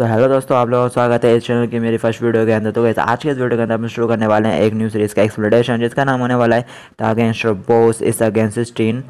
तो हेलो दोस्तों आप लोगों का स्वागत है इस चैनल की मेरी फर्स्ट वीडियो के अंदर तो गैस आज के इस वीडियो के अंदर हम शुरू करने वाले हैं एक न्यू सीरीज़ का एक्सप्लेनेशन जिसका नाम होने वाला है द गैंगस्टर बोस इस अगेंस्ट टीन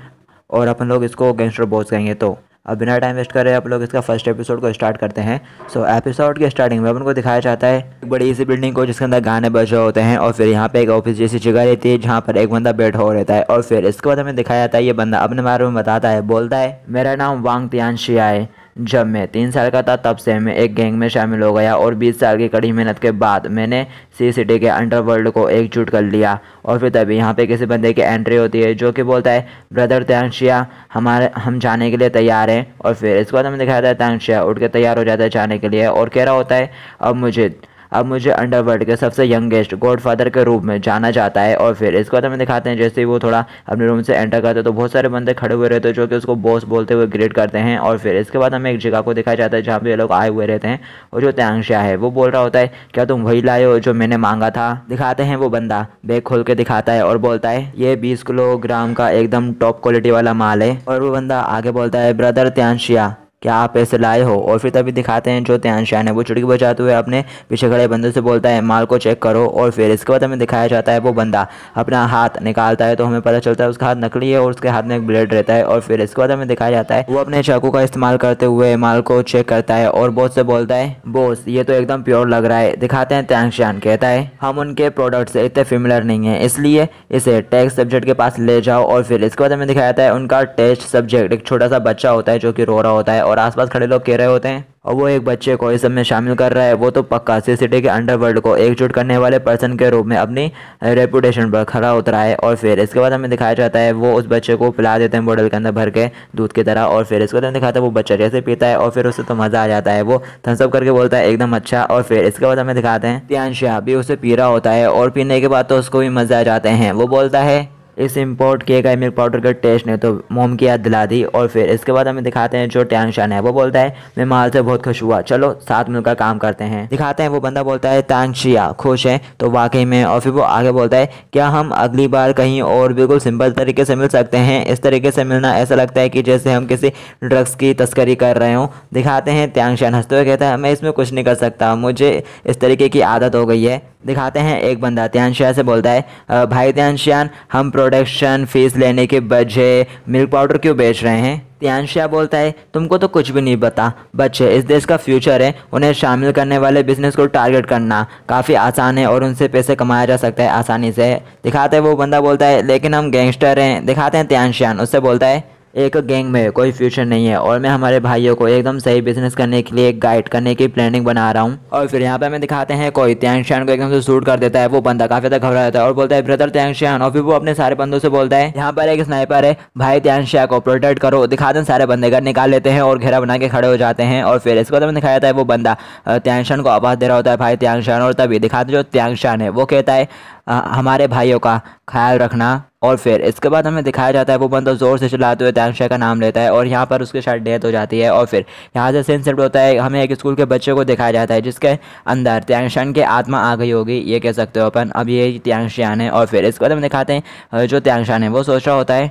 और अपन लोग इसको गैंगस्टर बोस कहेंगे तो अब बिना टाइम वेस्ट करें आप लोग इसका फर्स्ट एपिसोड को स्टार्ट करते हैं सो so, एपिसोड के स्टार्टिंग में अपन को दिखाया जाता है एक बड़ी सी बिल्डिंग को जिसके अंदर गाने बज रहे होते हैं और फिर यहाँ पे एक ऑफिस जैसी जगह रहती है जहाँ पर एक बंदा बैठा हो रहता है और फिर इसके बाद हमें दिखाया जाता है ये बंदा अपने बारे में बताता है बोलता है मेरा नाम वांग तियान है जब मैं तीन साल का था तब से मैं एक गैंग में शामिल हो गया और 20 साल की कड़ी मेहनत के बाद मैंने सी सिटी के अंडरवर्ल्ड को एकजुट कर लिया और फिर तभी यहाँ पे किसी बंदे की एंट्री होती है जो कि बोलता है ब्रदर तैंशिया हमारे हम जाने के लिए तैयार हैं और फिर इसके बाद हमें दिखाया जाता है तैंशिया उठ के तैयार हो जाता है जाने के लिए और कह रहा होता है अब मुझे अब मुझे अंडरवर्ल्ड के सबसे यंगेस्ट गॉडफादर के रूप में जाना जाता है और फिर इसको हमें तो दिखाते हैं जैसे ही वो थोड़ा अपने रूम से एंटर करते हैं तो बहुत सारे बंदे खड़े हुए रहते हैं जो कि उसको बॉस बोलते हुए ग्रेट करते हैं और फिर इसके बाद हमें एक जगह को दिखाया जाता है जहाँ पे ये लोग आए हुए रहते हैं और जो त्यांगशा है वो बोल रहा होता है क्या तुम वही लाए हो जो मैंने मांगा था दिखाते हैं वो बंदा बैग खोल के दिखाता है और बोलता है ये बीस किलोग्राम का एकदम टॉप क्वालिटी वाला माल है और वो बंदा आगे बोलता है ब्रदर त्यांशिया क्या आप ऐसे लाए हो और फिर तभी दिखाते हैं जो ध्यान शान है वो चुड़की बजाते हुए अपने पीछे खड़े बंदे से बोलता है माल को चेक करो और फिर इसके बाद हमें दिखाया जाता है वो बंदा अपना हाथ निकालता है तो हमें पता चलता है उसका हाथ नकली है और उसके हाथ में एक ब्लेड रहता है और फिर इसके बाद हमें दिखाया जाता है वो अपने चाकू का इस्तेमाल करते हुए माल को चेक करता है और बॉस से बोलता है बोस ये तो एकदम प्योर लग रहा है दिखाते हैं त्यांग शान कहता है हम उनके प्रोडक्ट से इतने फेमिलर नहीं है इसलिए इसे टेक्स सब्जेक्ट के पास ले जाओ और फिर इसके बाद हमें दिखाया जाता है उनका टेस्ट सब्जेक्ट एक छोटा सा बच्चा होता है जो कि रो रहा होता है और आसपास खड़े लोग कह रहे होते हैं और वो एक बच्चे को इस सब में शामिल कर रहा है वो तो पक्का सी सिटी के अंडरवर्ल्ड को एकजुट करने वाले पर्सन के रूप में अपनी रेपुटेशन पर खड़ा उतरा है और फिर इसके बाद हमें दिखाया जाता है वो उस बच्चे को पिला देते हैं बॉडल के अंदर भर के दूध की तरह और फिर इसके बाद हमें दिखाता है वो बच्चा जैसे पीता है और फिर उसे तो मज़ा आ जाता है वो थम्सअप करके बोलता है एकदम अच्छा और फिर इसके बाद हमें दिखाते हैं त्यान भी उसे पी रहा होता है और पीने के बाद तो उसको भी मज़ा आ जाते हैं वो बोलता है इस इम्पोर्ट किए गए मिल्क पाउडर का टेस्ट ने तो मोम की याद दिला दी और फिर इसके बाद हमें दिखाते हैं जो टैंग शान है वो बोलता है मैं माल से बहुत खुश हुआ चलो साथ में उनका काम करते हैं दिखाते हैं वो बंदा बोलता है टैंग शिया खुश है तो वाकई में और फिर वो आगे बोलता है क्या हम अगली बार कहीं और बिल्कुल सिंपल तरीके से मिल सकते हैं इस तरीके से मिलना ऐसा लगता है कि जैसे हम किसी ड्रग्स की तस्करी कर रहे हों दिखाते हैं त्यांग शान हंसते हुए कहता है मैं इसमें कुछ नहीं कर सकता मुझे इस तरीके की आदत हो गई है दिखाते हैं एक बंदा त्यांग से बोलता है भाई त्यांग हम प्रो प्रोडक्शन फीस लेने के बजे मिल्क पाउडर क्यों बेच रहे हैं त्यान शाह बोलता है तुमको तो कुछ भी नहीं पता बच्चे इस देश का फ्यूचर है उन्हें शामिल करने वाले बिजनेस को टारगेट करना काफ़ी आसान है और उनसे पैसे कमाया जा सकता है आसानी से दिखाते वो बंदा बोलता है लेकिन हम गैंगस्टर हैं दिखाते हैं त्यान उससे बोलता है एक गैंग में कोई फ्यूचर नहीं है और मैं हमारे भाइयों को एकदम सही बिजनेस करने के लिए गाइड करने की प्लानिंग बना रहा हूँ और फिर यहाँ पे हमें दिखाते हैं कोई त्यांग शान को एकदम से शूट कर देता है वो बंदा काफी ज्यादा घबरा जाता है और बोलता है ब्रदर त्यांग शान और फिर वो अपने सारे बंदों से बोलता है यहाँ पर एक स्नाइपर है भाई त्यांग शाह को प्रोटेक्ट करो दिखा दें सारे बंदे घर निकाल लेते हैं और घेरा बना के खड़े हो जाते हैं और फिर बाद हमें दिखाया जाता है वो बंदा त्यांग शान को आवाज़ दे रहा होता है भाई त्यांग शान और तभी दिखाते जो त्यांग शान है वो कहता है हमारे भाइयों का ख्याल रखना और फिर इसके बाद हमें दिखाया जाता है वो बंदा ज़ोर से चलाते हुए दानशाह का नाम लेता है और यहाँ पर उसके शायद डेथ हो जाती है और फिर यहाँ से सीन होता है हमें एक स्कूल के बच्चे को दिखाया जाता है जिसके अंदर त्यांगशान के आत्मा आ गई होगी ये कह सकते हो अपन अब ये त्यांगशान है और फिर इसके बाद हम दिखाते हैं जो त्यांगशान है वो सोच रहा होता है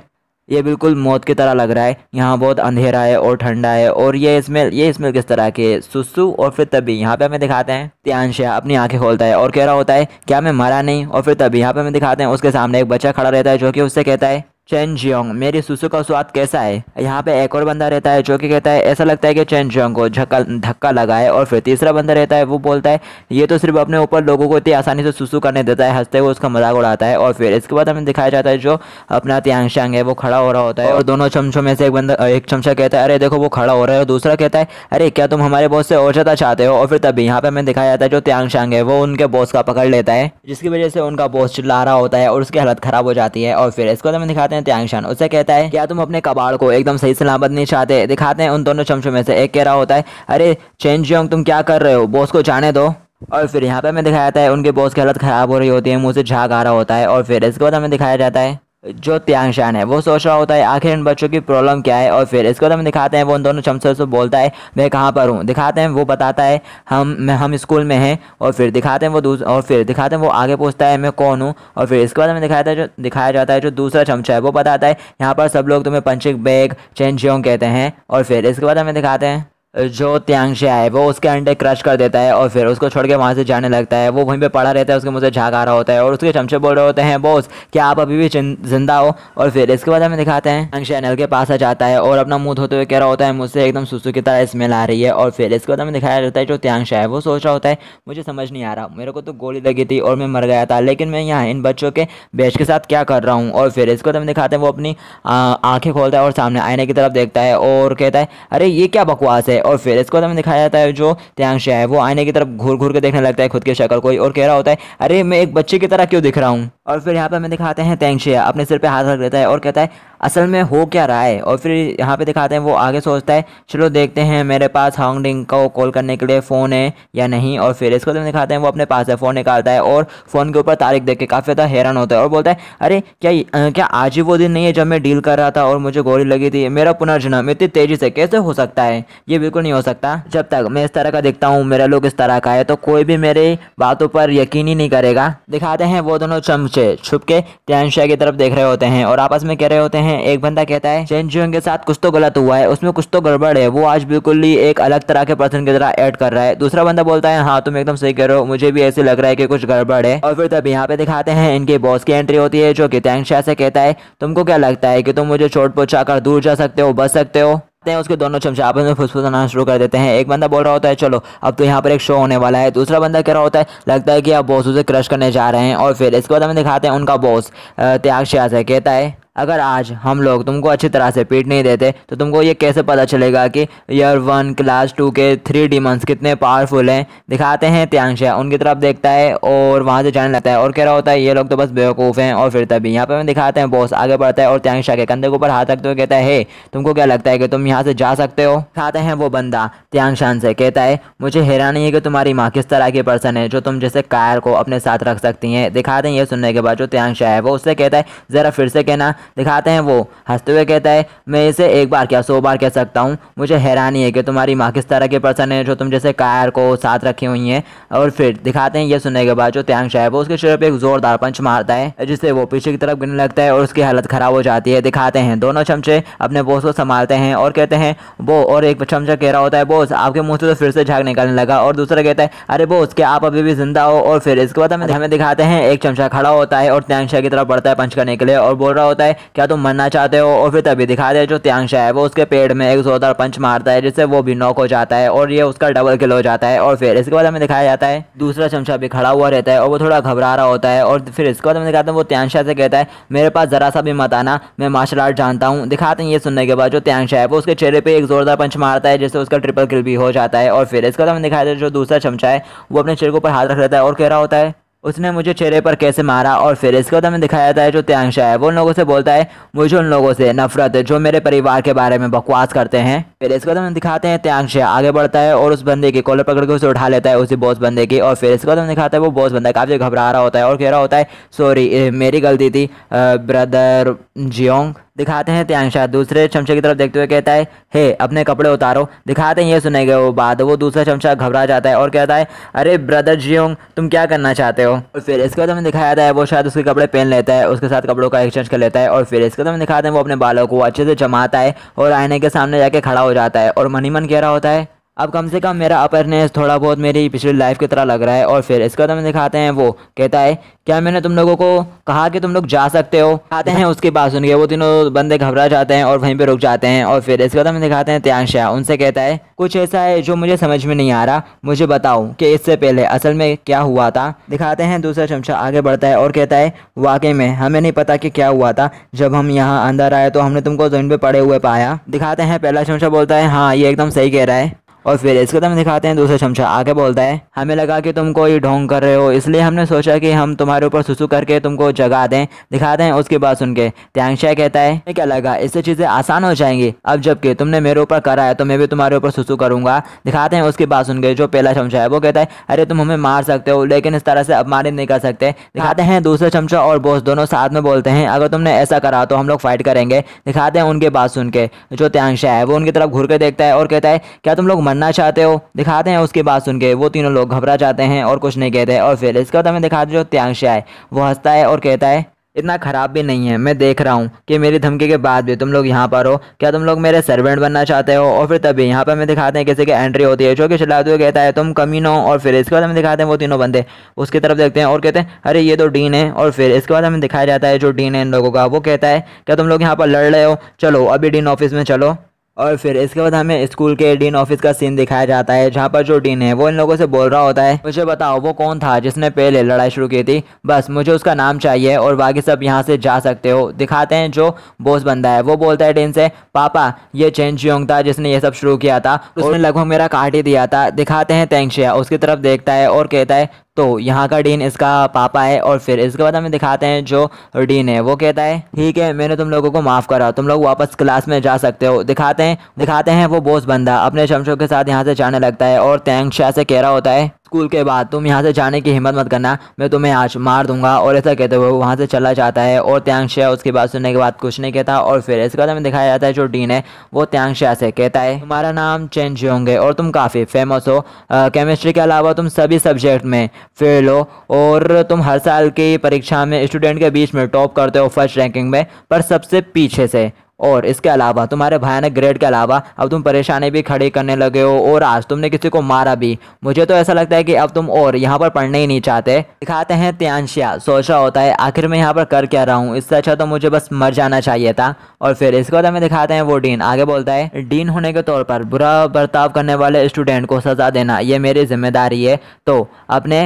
ये बिल्कुल मौत की तरह लग रहा है यहाँ बहुत अंधेरा है और ठंडा है और ये स्मेल ये स्मेल किस तरह के सुसु और फिर तभी यहाँ पे हमें दिखाते हैं त्यांश अपनी आंखें खोलता है और कह रहा होता है क्या मैं मरा नहीं और फिर तभी यहाँ पे हमें दिखाते हैं उसके सामने एक बच्चा खड़ा रहता है जो कि उससे कहता है चैन जियोंग मेरी सुसु का स्वाद कैसा है यहाँ पे एक और बंदा रहता है जो कि कहता है ऐसा लगता है कि चैन जियोंग को झक्का धक्का लगाए और फिर तीसरा बंदा रहता है वो बोलता है ये तो सिर्फ अपने ऊपर लोगों को इतनी आसानी से सुसु करने देता है हंसते हुए उसका मजाक उड़ाता है और फिर इसके बाद हमें दिखाया जाता है जो अपना त्यांगशांग है वो खड़ा हो रहा होता है और दोनों चमचों में से एक बंदा एक चमचा कहता है अरे देखो वो खड़ा हो रहा है और दूसरा कहता है अरे क्या तुम हमारे बॉस से और ज़्यादा चाहते हो और फिर तभी यहाँ पे हमें दिखाया जाता है जो त्यांग है वो उनके बॉस का पकड़ लेता है जिसकी वजह से उनका बॉस चिल्ला रहा होता है और उसकी हालत खराब हो जाती है और फिर इसके बाद हमें दिखाते हैं हैं त्यांगशन उसे कहता है क्या तुम अपने कबाड़ को एकदम सही सलामत नहीं चाहते दिखाते हैं उन दोनों चमचों में से एक कह रहा होता है अरे चेंज जियोंग तुम क्या कर रहे हो बॉस को जाने दो और फिर यहाँ पे हमें दिखाया जाता है उनके बॉस की हालत ख़राब हो रही होती है मुँह से झाग आ रहा होता है और फिर इसके बाद हमें दिखाया जाता है जो त्यांगशान है वो सोच रहा होता है आखिर इन बच्चों की प्रॉब्लम क्या है और फिर इसको तो हम दिखाते हैं वो उन दोनों चमसर से बोलता है मैं कहाँ पर हूँ दिखाते हैं वो बताता है हम मैं हम स्कूल में हैं और फिर दिखाते हैं वो और फिर दिखाते हैं वो आगे पूछता है मैं कौन हूँ और फिर इसके बाद हमें दिखाता है जो दिखाया जाता है जो दूसरा चमचा है वो बताता है यहाँ पर सब लोग तुम्हें पंचिक बैग चेन ज्योंग कहते हैं और फिर इसके बाद हमें दिखाते हैं जो त्यांगशे है वो उसके अंडे क्रश कर देता है और फिर उसको छोड़ के वहाँ से जाने लगता है वो वहीं पे पड़ा रहता है उसके मुझे झाग आ रहा होता है और उसके चमचे बोल रहे होते हैं बॉस कि आप अभी भी जिंदा हो और फिर इसके बाद हमें दिखाते हैं त्यांगशे अनिल के पास आ जाता है और अपना मुँह धोते हुए कह रहा होता है मुझसे एकदम सुसु की तरह स्मेल आ रही है और फिर इसके बाद हमें दिखाया जाता है जो त्यांगशा है वो सोच रहा होता है मुझे समझ नहीं आ रहा मेरे को तो गोली लगी थी और मैं मर गया था लेकिन मैं यहाँ इन बच्चों के बेच के साथ क्या कर रहा हूँ और फिर इसको हमें दिखाते हैं वो अपनी आँखें खोलता है और सामने आईने की तरफ देखता है और कहता है अरे ये क्या बकवास है है और फिर इसको तो हमें दिखाया जाता है जो त्यांशा है वो आईने की तरफ घूर घूर के देखने लगता है खुद की शक्ल को और कह रहा होता है अरे मैं एक बच्चे की तरह क्यों दिख रहा हूँ और फिर यहाँ पर हमें दिखाते हैं तेंगशिया अपने सिर पे हाथ रख लेता है और कहता है असल में हो क्या रहा है और फिर यहाँ पे दिखाते हैं वो आगे सोचता है चलो देखते हैं मेरे पास डिंग को कॉल करने के लिए फ़ोन है या नहीं और फिर इसको तो दिखाते हैं वो अपने पास से फ़ोन निकालता है और फ़ोन के ऊपर तारीख देख के काफ़ी ज़्यादा हैरान होता है और बोलता है अरे क्या क्या आज ही वो दिन नहीं है जब मैं डील कर रहा था और मुझे गोली लगी थी मेरा पुनर्जन्म इतनी तेज़ी से कैसे हो सकता है ये बिल्कुल नहीं हो सकता जब तक मैं इस तरह का दिखता हूँ मेरा लोग इस तरह का है तो कोई भी मेरे बातों पर यकीन ही नहीं करेगा दिखाते हैं वो दोनों चमचे से छुप के त्यांशा की तरफ देख रहे होते हैं और आपस में कह रहे होते हैं एक बंदा कहता है चेंजियोंग के साथ कुछ तो गलत हुआ है उसमें कुछ तो गड़बड़ है वो आज बिल्कुल ही एक अलग तरह के पर्सन की तरह एड कर रहा है दूसरा बंदा बोलता है हाँ तुम एकदम सही कह रहे हो मुझे भी ऐसे लग रहा है कि कुछ गड़बड़ है और फिर तब यहाँ पे दिखाते हैं इनके बॉस की एंट्री होती है जो कि त्यांशा से कहता है तुमको क्या लगता है कि तुम मुझे छोड़ पहुँचा दूर जा सकते हो बच सकते हो हैं उसके दोनों चमचे आपस में फुसफुसाना शुरू कर देते हैं एक बंदा बोल रहा होता है चलो अब तो यहाँ पर एक शो होने वाला है दूसरा बंदा कह रहा होता है लगता है कि आप बॉस उसे क्रश करने जा रहे हैं और फिर इसके बाद हमें दिखाते हैं उनका बॉस त्याग श्याज है कहता है अगर आज हम लोग तुमको अच्छी तरह से पीट नहीं देते तो तुमको ये कैसे पता चलेगा कि ईयर वन क्लास टू के थ्री डीमंस कितने पावरफुल हैं दिखाते हैं त्यांशा उनकी तरफ देखता है और वहाँ से जाने लगता है और कह रहा होता है ये लोग तो बस बेवकूफ़ हैं और फिर तभी यहाँ पर हमें दिखाते हैं बॉस आगे बढ़ता है और त्यांशा के कंधे के ऊपर हाथ रखते हुए कहता है तुमको क्या लगता है कि तुम यहाँ से जा सकते हो खाते हैं वो बंदा त्यांशान से कहता है मुझे हैरानी है कि तुम्हारी माँ किस तरह की पर्सन है जो तुम जैसे कार को अपने साथ रख सकती हैं दिखाते हैं ये सुनने के बाद जो त्यांशा है वो उससे कहता है ज़रा फिर से कहना दिखाते हैं वो हंसते हुए कहता है मैं इसे एक बार क्या सौ बार कह सकता हूँ मुझे हैरानी है कि तुम्हारी माँ किस तरह के पर्सन है जो तुम जैसे कायर को साथ रखी हुई है और फिर दिखाते हैं ये सुनने के बाद जो त्यांग शाह है वो उसके शरीर पर एक जोरदार पंच मारता है जिससे वो पीछे की तरफ गिरने लगता है और उसकी हालत ख़राब हो जाती है दिखाते हैं दोनों चमचे अपने बोस को संभालते हैं और कहते हैं वो और एक चमचा कह रहा होता है बोस आपके मुँह से तो फिर से झाग निकालने लगा और दूसरा कहता है अरे बोस क्या आप अभी भी जिंदा हो और फिर इसके बाद हमें दिखाते हैं एक चमचा खड़ा होता है और त्यांग शाह की तरफ बढ़ता है पंच करने के लिए और बोल रहा होता है है क्या तुम मरना चाहते हो और फिर तभी दिखा दे जो त्यांशा है वो उसके पेड़ में एक जोरदार पंच मारता है जिससे वो भी नॉक हो जाता है और ये उसका डबल किल हो जाता है और फिर इसके बाद हमें दिखाया जाता है दूसरा चमचा भी खड़ा हुआ रहता है और वो थोड़ा घबरा रहा होता है और फिर इसके बाद हमें दिखाते हैं वो त्यांशा से कहता है मेरे पास ज़रा सा भी मत आना मैं मार्शल आर्ट जानता हूँ दिखाते हैं ये सुनने के बाद जो त्यांशा है वो उसके चेहरे पर एक जोरदार पंच मारता है जिससे उसका ट्रिपल किल भी हो जाता है और फिर इसके बाद हमें दिखाया जाता है जो दूसरा चमचा है वो अपने चेहरे के ऊपर हाथ रख लेता है और कह रहा होता है उसने मुझे चेहरे पर कैसे मारा और फिर इसके बाद तो हमें दिखाया जाता है जो त्यांशा है वो उन लोगों से बोलता है मुझे उन लोगों से नफरत जो मेरे परिवार के बारे में बकवास करते हैं फिर इसके बाद तो हमें दिखाते हैं त्यांशा आगे बढ़ता है और उस बंदे की कॉलर पकड़ के उसे उठा लेता है उसी बॉस बंदे की और फिर इसके बाद तो हमें दिखाता है वो बॉस बंदा काफ़ी घबरा रहा होता है और कह रहा होता है सॉरी मेरी गलती थी ब्रदर जियोंग दिखाते हैं त्यांशा दूसरे चमचे की तरफ देखते हुए कहता है हे अपने कपड़े उतारो दिखाते हैं ये सुने गए वो बाद वो दूसरा चमचा घबरा जाता है और कहता है अरे ब्रदर जियोंग तुम क्या करना चाहते हो और फिर इसके बाद हमें दिखाया जाता है वो शायद उसके कपड़े पहन लेता है उसके साथ कपड़ों का एक्सचेंज कर लेता है और फिर इसके बाद हमें दिखाते हैं वो अपने बालों को अच्छे से जमाता है और आईने के सामने जाके खड़ा हो जाता है और मनी मन कह रहा होता है अब कम से कम मेरा अपेयरनेस थोड़ा बहुत मेरी पिछली लाइफ की तरह लग रहा है और फिर इसका तुम्हें दिखाते हैं वो कहता है क्या मैंने तुम लोगों को कहा कि तुम लोग जा सकते हो आते हैं उसके पास सुन के वो तीनों बंदे घबरा जाते हैं और वहीं पे रुक जाते हैं और फिर इसका हमें दिखाते हैं त्यान उनसे कहता है कुछ ऐसा है जो मुझे समझ में नहीं आ रहा मुझे बताओ कि इससे पहले असल में क्या हुआ था दिखाते हैं दूसरा चमचा आगे बढ़ता है और कहता है वाकई में हमें नहीं पता कि क्या हुआ था जब हम यहाँ अंदर आए तो हमने तुमको जमीन पे पड़े हुए पाया दिखाते हैं पहला चमचा बोलता है हाँ ये एकदम सही कह रहा है और फिर इसके हम दिखाते हैं दूसरा चमचा आगे बोलता है हमें लगा कि तुम कोई ढोंग कर रहे हो इसलिए हमने सोचा कि हम तुम्हारे ऊपर सुसु करके तुमको जगा दें दिखा दें उसके बाद सुन के त्यांगशा कहता है क्या लगा इससे चीज़ें आसान हो जाएंगी अब जबकि तुमने मेरे ऊपर करा है तो मैं भी तुम्हारे ऊपर सुसु करूंगा दिखाते हैं उसके बाद सुन के जो पहला चमचा है वो कहता है अरे तुम हमें मार सकते हो लेकिन इस तरह से अपमानित नहीं कर सकते दिखाते हैं दूसरा चमचा और बोस दोनों साथ में बोलते हैं अगर तुमने ऐसा करा तो हम लोग फाइट करेंगे दिखाते हैं उनके बात सुन के जो त्यांगशा है वो उनकी तरफ घूर के देखता है और कहता है क्या तुम लोग मरना चाहते हो दिखाते हैं उसके बाद सुन के वो तीनों लोग घबरा जाते हैं और कुछ नहीं कहते और फिर इसके बाद हमें दिखाते जो त्यांशा है वो हंसता है और कहता है इतना ख़राब भी नहीं है मैं देख रहा हूँ कि मेरी धमकी के बाद भी तुम लोग यहाँ पर हो क्या तुम लोग मेरे सर्वेंट बनना चाहते हो और फिर तभी यहाँ पर हमें दिखाते हैं किसी की एंट्री होती है जो कि चलाते हुए कहता है तुम कमी हो और फिर इसके बाद हमें दिखाते हैं वो तीनों बंदे उसकी तरफ देखते हैं और कहते हैं अरे ये तो डीन है और फिर इसके बाद हमें दिखाया जाता है जो डीन है इन लोगों का वो कहता है क्या तुम लोग यहाँ पर लड़ रहे हो चलो अभी डीन ऑफिस में चलो और फिर इसके बाद हमें स्कूल के डीन ऑफिस का सीन दिखाया जाता है जहाँ पर जो डीन है वो इन लोगों से बोल रहा होता है मुझे बताओ वो कौन था जिसने पहले लड़ाई शुरू की थी बस मुझे उसका नाम चाहिए और बाकी सब यहाँ से जा सकते हो दिखाते हैं जो बोस बंदा है वो बोलता है डीन से पापा ये चेंज योंग था जिसने ये सब शुरू किया था उसने लगभग मेरा काट ही दिया था दिखाते हैं तेंगशिया उसकी तरफ देखता है और कहता है तो यहाँ का डीन इसका पापा है और फिर इसके बाद हमें दिखाते हैं जो डीन है वो कहता है ठीक है मैंने तुम लोगों को माफ़ करा तुम लोग वापस क्लास में जा सकते हो दिखाते हैं दिखाते हैं वो बोस बंदा अपने शमशों के साथ यहाँ से जाने लगता है और तैंग शाह से कह रहा होता है स्कूल के बाद तुम यहाँ से जाने की हिम्मत मत करना मैं तुम्हें आज मार दूंगा और ऐसा कहते हुए वहाँ से चला जाता है और त्यांगशा उसकी बात सुनने के बाद कुछ नहीं कहता और फिर इसके बाद हमें दिखाया जाता है जो डीन है वो त्यांगशा से कहता है तुम्हारा नाम चेंज होंगे और तुम काफ़ी फेमस हो केमिस्ट्री के अलावा तुम सभी सब्जेक्ट में फेल हो और तुम हर साल की परीक्षा में स्टूडेंट के बीच में टॉप करते हो फर्स्ट रैंकिंग में पर सबसे पीछे से और इसके अलावा तुम्हारे भयानक ग्रेड के अलावा अब तुम परेशानी भी खड़ी करने लगे हो और आज तुमने किसी को मारा भी मुझे तो ऐसा लगता है कि अब तुम और यहाँ पर पढ़ने ही नहीं चाहते दिखाते हैं त्यांशिया सोचा होता है आखिर मैं यहाँ पर कर क्या रहा हूँ इससे अच्छा तो मुझे बस मर जाना चाहिए था और फिर इसके बाद तो हमें दिखाते हैं वो डीन आगे बोलता है डीन होने के तौर पर बुरा बर्ताव करने वाले स्टूडेंट को सजा देना ये मेरी जिम्मेदारी है तो अपने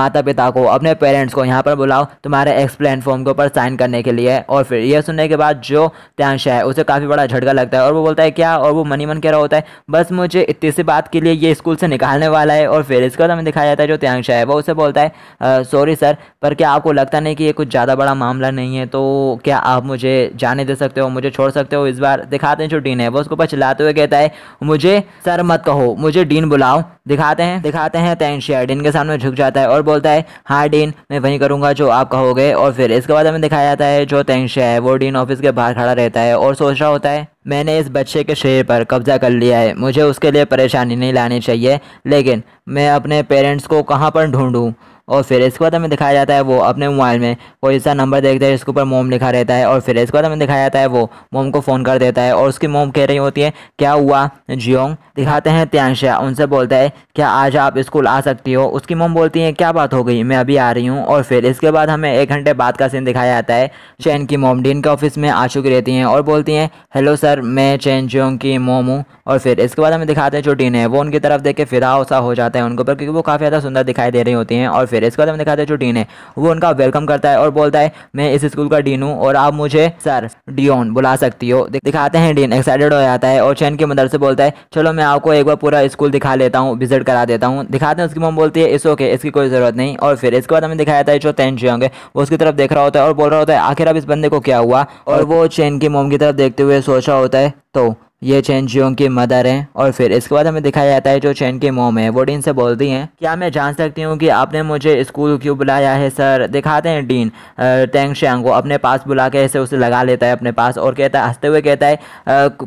माता पिता को अपने पेरेंट्स को यहाँ पर बुलाओ तुम्हारे एक्सप्लेन फॉर्म के ऊपर साइन करने के लिए और फिर यह सुनने के बाद जो त्यांशिया होता है उसे काफ़ी बड़ा झटका लगता है और वो बोलता है क्या और वो मनी मन कह रहा होता है बस मुझे इतनी सी बात के लिए ये स्कूल से निकालने वाला है और फिर इसका हमें दिखाया जाता है जो त्यांगशा है वो उसे बोलता है सॉरी सर पर क्या आपको लगता नहीं कि ये कुछ ज़्यादा बड़ा मामला नहीं है तो क्या आप मुझे जाने दे सकते हो मुझे छोड़ सकते हो इस बार दिखाते हैं जो डीन है वो उसको ऊपर चलाते हुए कहता है मुझे सर मत कहो मुझे डीन बुलाओ दिखाते हैं दिखाते हैं त्यांगशा डीन के सामने झुक जाता है और बोलता है हाँ डीन मैं वही करूँगा जो आप कहोगे और फिर इसके बाद हमें दिखाया जाता है जो त्यांगशा है वो डीन ऑफिस के बाहर खड़ा रहता है और सोच रहा होता है मैंने इस बच्चे के शरीर पर कब्जा कर लिया है मुझे उसके लिए परेशानी नहीं लानी चाहिए लेकिन मैं अपने पेरेंट्स को कहाँ पर ढूंढूँ और फिर इसके बाद हमें दिखाया जाता है वो अपने मोबाइल में कोई ऐसा नंबर देखता है जिसके ऊपर मोम लिखा रहता है और फिर इसके बाद हमें दिखाया जाता है वो मोम को फ़ोन कर देता है और उसकी मोम कह रही होती है क्या हुआ जियोंग दिखाते हैं त्यांशा उनसे बोलता है क्या आज आप स्कूल आ सकती हो उसकी मोम बोलती है क्या बात हो गई मैं अभी आ रही हूँ और फिर इसके बाद हमें एक घंटे बाद का सीन दिखाया जाता है चैन की मोम डीन के ऑफिस में आ चुकी रहती हैं और बोलती हैं हेलो सर मैं चैन जियोंग की मोम हूँ और फिर इसके बाद हमें दिखाते हैं जो डीन है वो उनकी तरफ देख के फिदा हो जाता है उनके ऊपर क्योंकि वो काफ़ी ज़्यादा सुंदर दिखाई दे रही होती हैं और फिर इसके बाद तो हम दिखाते हैं जो डीन है वो उनका वेलकम करता है और बोलता है मैं इस स्कूल का डीन हूँ और आप मुझे सर डियोन बुला सकती हो दिखाते हैं डीन एक्साइटेड हो जाता है और चैन की मदर से बोलता है चलो मैं आपको एक बार पूरा स्कूल दिखा लेता हूँ विजिट करा देता हूँ दिखाते हैं उसकी मोम बोलती है इस ओके इसकी कोई ज़रूरत नहीं और फिर इसके बाद हमें दिखाया जाता है जो तेन जियोंग वो उसकी तरफ देख रहा होता है और बोल रहा होता है आखिर अब इस बंदे को क्या हुआ और वो चैन की मोम की तरफ देखते हुए सोचा होता है तो ये चैन जियोंग की मदर हैं और फिर इसके बाद हमें दिखाया जाता है जो चैन के मोम है वो डीन से बोलती हैं क्या मैं जान सकती हूँ कि आपने मुझे स्कूल क्यों बुलाया है सर दिखाते हैं डीन टैंग श्यांग को अपने पास बुला के ऐसे उसे लगा लेता है अपने पास और कहता है हंसते हुए कहता है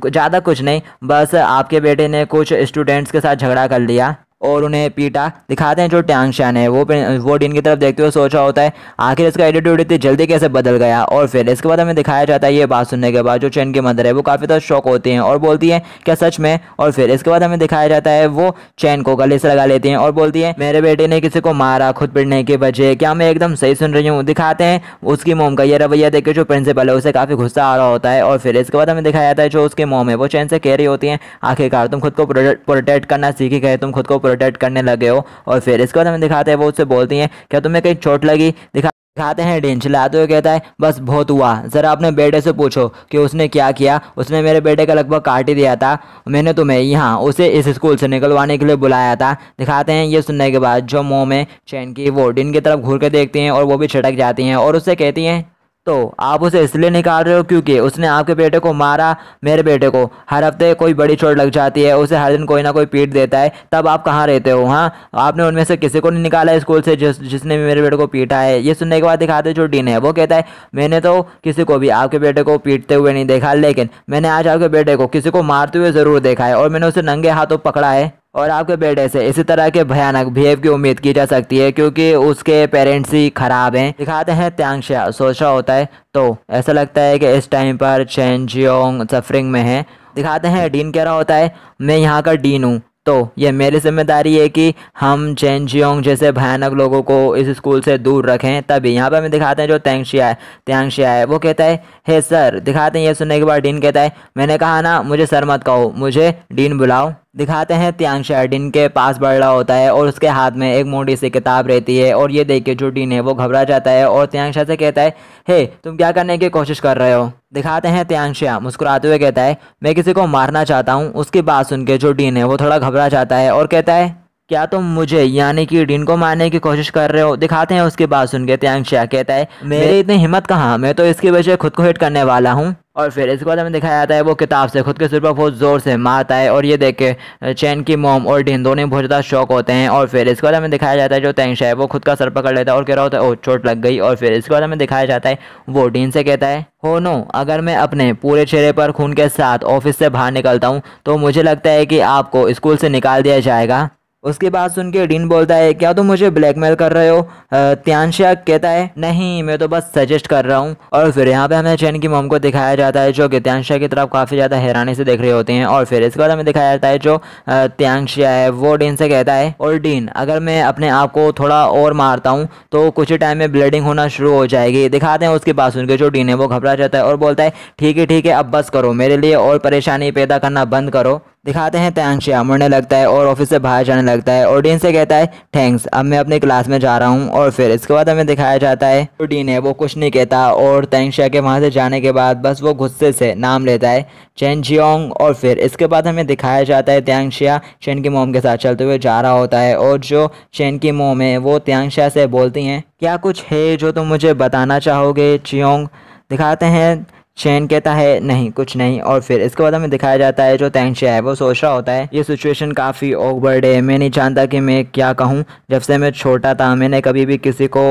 ज़्यादा कुछ नहीं बस आपके बेटे ने कुछ स्टूडेंट्स के साथ झगड़ा कर लिया और उन्हें पीटा दिखाते हैं जो शान है वो वो डीन की तरफ देखते हुए सोच रहा होता है आखिर इसका एटीट्यूड इतनी जल्दी कैसे बदल गया और फिर इसके बाद हमें दिखाया जाता है ये बात सुनने के बाद जो चैन की मदर है वो काफ़ी तरह शौक होती हैं और बोलती है क्या सच में और फिर इसके बाद हमें दिखाया जाता है वो चैन को गले से लगा लेती हैं और बोलती है मेरे बेटे ने किसी को मारा खुद पिटने की वजह क्या मैं एकदम सही सुन रही हूँ दिखाते हैं उसकी मोम का यह रवैया देख जो प्रिंसिपल है उसे काफ़ी गुस्सा आ रहा होता है और फिर इसके बाद हमें दिखाया जाता है जो उसकी मोम है वो चैन से कह रही होती हैं आखिरकार तुम खुद को प्रोटेक्ट करना सीखी गए तुम खुद को प्रोटेक्ट करने लगे हो और फिर इसके बाद हमें दिखाते हैं वो उससे बोलती हैं क्या तुम्हें कहीं चोट लगी दिखा खाते हैं डिंच चिल्लाते तो हुए कहता है बस बहुत हुआ ज़रा अपने बेटे से पूछो कि उसने क्या किया उसने मेरे बेटे का लगभग काट ही दिया था मैंने तुम्हें यहाँ उसे इस स्कूल से निकलवाने के लिए बुलाया था दिखाते हैं ये सुनने के बाद जो मुँह में चैन की वो डिन की तरफ घूर के देखती हैं और वो भी छटक जाती हैं और उससे कहती हैं तो आप उसे इसलिए निकाल रहे हो क्योंकि उसने आपके बेटे को मारा मेरे बेटे को हर हफ्ते कोई बड़ी चोट लग जाती है उसे हर दिन कोई ना कोई पीट देता है तब आप कहाँ रहते हो हाँ आपने उनमें से किसी को नहीं निकाला स्कूल से जिस जिसने भी मेरे बेटे को पीटा है ये सुनने के बाद दिखाते जो डीन है वो कहता है मैंने तो किसी को भी आपके बेटे को पीटते हुए नहीं देखा लेकिन मैंने आज आपके बेटे को किसी को मारते हुए ज़रूर देखा है और मैंने उसे नंगे हाथों पकड़ा है और आपके बेटे से इसी तरह के भयानक बिहेव की उम्मीद की जा सकती है क्योंकि उसके पेरेंट्स ही खराब हैं दिखाते हैं त्यांगशा सोचा होता है तो ऐसा लगता है कि इस टाइम पर चैन जियोंग सफरिंग में है दिखाते हैं डीन कह रहा होता है मैं यहाँ का डीन हूँ तो ये मेरी जिम्मेदारी है कि हम चैन जियोंग जैसे भयानक लोगों को इस स्कूल से दूर रखें तभी यहाँ पर हमें दिखाते हैं जो त्यांगशिया है त्यांगशिया है वो कहता है हे सर दिखाते हैं ये सुनने के बाद डीन कहता है मैंने कहा ना मुझे सर मत कहो मुझे डीन बुलाओ दिखाते हैं त्यांग शर्डिन के पास बड़ा रहा होता है और उसके हाथ में एक मोटी सी किताब रहती है और ये देख के जो डीन है वो घबरा जाता है और त्यांगशा से कहता है हे तुम क्या करने की कोशिश कर रहे हो दिखाते हैं त्यांगशा मुस्कुराते हुए कहता है मैं किसी को मारना चाहता हूँ उसकी बात सुन के जो डीन है वो थोड़ा घबरा जाता है और कहता है क्या तुम मुझे यानी कि डीन को मारने की कोशिश कर रहे हो दिखाते हैं उसके बाद सुन के त्यांग शाह कहता है मेरी इतनी हिम्मत कहाँ मैं तो इसकी वजह खुद को हिट करने वाला हूँ और फिर इसके बाद हमें दिखाया जाता है वो किताब से खुद के सिर पर बहुत ज़ोर से मारता है और ये देख के चैन की मोम और डिन दोनों बहुत ज़्यादा शौक होते हैं और फिर इसके बाद हमें दिखाया जाता है जो तेंगशा है वो खुद का सर पकड़ लेता है और कह रहा होता है ओ चोट लग गई और फिर इसके बाद हमें दिखाया जाता है वो डिन से कहता है हो नो अगर मैं अपने पूरे चेहरे पर खून के साथ ऑफिस से बाहर निकलता हूँ तो मुझे लगता है कि आपको स्कूल से निकाल दिया जाएगा उसके बाद सुन के डीन बोलता है क्या तुम मुझे ब्लैकमेल कर रहे हो त्यांशा कहता है नहीं मैं तो बस सजेस्ट कर रहा हूँ और फिर यहाँ पे हमें चैन की मोम को दिखाया जाता है जो कि त्यांशा की तरफ काफ़ी ज़्यादा हैरानी से देख रहे होते हैं और फिर इसके बाद हमें दिखाया जाता है जो त्यांशा है वो डीन से कहता है और डीन अगर मैं अपने आप को थोड़ा और मारता हूँ तो कुछ ही टाइम में ब्लीडिंग होना शुरू हो जाएगी दिखाते हैं उसके बाद सुन के जो डीन है वो घबरा जाता है और बोलता है ठीक है ठीक है अब बस करो मेरे लिए और परेशानी पैदा करना बंद करो दिखाते हैं तयांशिया मुड़ने लगता है और ऑफिस से बाहर जाने लगता है और डीन से कहता है थैंक्स अब मैं अपने क्लास में जा रहा हूँ और फिर इसके बाद हमें दिखाया जाता है जो डीन है वो कुछ नहीं कहता और तैंगशा के वहाँ से जाने के बाद बस वो गुस्से से नाम लेता है चैन जियोंग और फिर इसके बाद हमें दिखाया जाता है त्यांगशिया चैन की मोम के साथ चलते हुए जा रहा होता है और जो चैन की मोम है वो त्यांगशिया से बोलती हैं क्या कुछ है जो तुम मुझे बताना चाहोगे चियोंग दिखाते हैं शेन कहता है नहीं कुछ नहीं और फिर इसके बाद हमें दिखाया जाता है जो तैंशे है वो सोच रहा होता है ये सिचुएशन काफ़ी ओवर्ड है मैं नहीं जानता कि मैं क्या कहूँ जब से मैं छोटा था मैंने कभी भी किसी को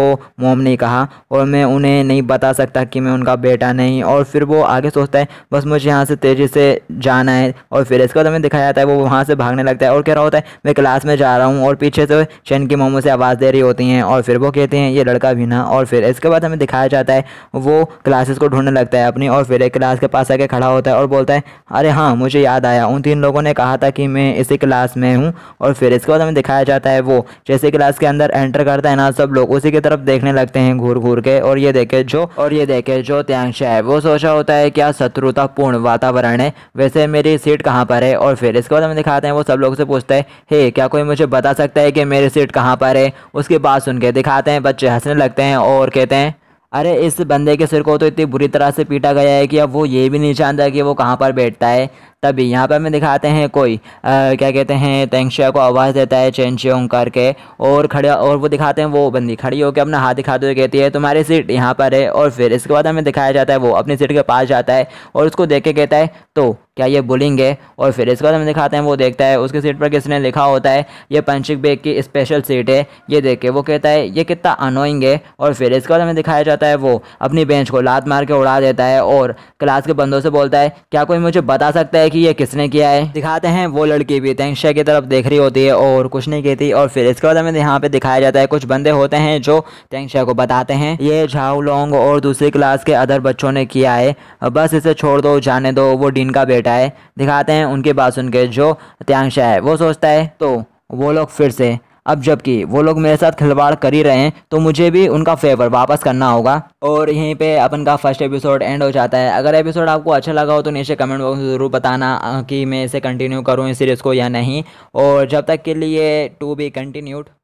मोम नहीं कहा और मैं उन्हें नहीं बता सकता कि मैं उनका बेटा नहीं और फिर वो आगे सोचता है बस मुझे यहाँ से तेज़ी से जाना है और फिर इसके बाद हमें दिखाया जाता है वो वहाँ से भागने लगता है और कह रहा होता है मैं क्लास में जा रहा हूँ और पीछे से शेन की मोमो से आवाज़ दे रही होती हैं और फिर वो कहते हैं ये लड़का भी ना और फिर इसके बाद हमें दिखाया जाता है वो क्लासेस को ढूंढने लगता है अपनी और फिर एक क्लास के पास आके खड़ा होता है और बोलता है अरे हाँ मुझे याद आया उन तीन लोगों ने कहा था कि मैं इसी क्लास में हूँ और फिर इसके बाद हमें दिखाया जाता है वो जैसे क्लास के अंदर एंटर करता है ना सब लोग उसी की तरफ देखने लगते हैं घूर घूर के और ये देखे जो और ये देखे जो त्यांगशा है वो सोचा होता है क्या शत्रुतापूर्ण वातावरण है वैसे मेरी सीट कहाँ पर है और फिर इसके बाद हमें दिखाते हैं वो सब लोग से पूछते हैं हे क्या कोई मुझे बता सकता है कि मेरी सीट कहाँ पर है उसकी बात सुन के दिखाते हैं बच्चे हंसने लगते हैं और कहते हैं अरे इस बंदे के सिर को तो इतनी बुरी तरह से पीटा गया है कि अब वो ये भी नहीं जानता कि वो कहाँ पर बैठता है तभी यहाँ पर हमें दिखाते हैं कोई आ, क्या कहते हैं तेंगशिया को आवाज़ देता है चेंग चेंग करके और खड़े और वो दिखाते हैं वो बंदी खड़ी होकर अपना हाथ दिखाते हुए कहती है तुम्हारी सीट यहाँ पर है और फिर इसके बाद हमें दिखाया जाता है वो अपनी सीट के पास जाता है और उसको देख के कहता है तो क्या ये बुलिंग है और फिर इसके बाद हमें दिखाते हैं वो देखता है उसकी सीट पर किसने लिखा होता है ये पंचिक बेग की स्पेशल सीट है ये देख के वो कहता है ये कितना अनोइंग है और फिर इसके बाद हमें दिखाया जाता है वो अपनी बेंच को लात मार के उड़ा देता है और क्लास के बंदों से बोलता है क्या कोई मुझे बता सकता है कि ये किसने किया है दिखाते हैं वो लड़की भी तंगशा की तरफ देख रही होती है और कुछ नहीं कहती और फिर इसके बाद हमें यहाँ पे दिखाया जाता है कुछ बंदे होते हैं जो तंगशा को बताते हैं ये झाऊ लोंग और दूसरी क्लास के अदर बच्चों ने किया है बस इसे छोड़ दो जाने दो वो डीन का बेटा है दिखाते हैं उनके बात सुन के जो त्यांशा है वो सोचता है तो वो लोग फिर से अब जबकि वो लोग मेरे साथ खिलवाड़ कर ही रहे हैं तो मुझे भी उनका फेवर वापस करना होगा और यहीं पे अपन का फर्स्ट एपिसोड एंड हो जाता है अगर एपिसोड आपको अच्छा लगा हो तो नीचे कमेंट बॉक्स में ज़रूर बताना कि मैं इसे कंटिन्यू करूँ इस सीरीज़ को या नहीं और जब तक के लिए टू बी कंटिन्यूड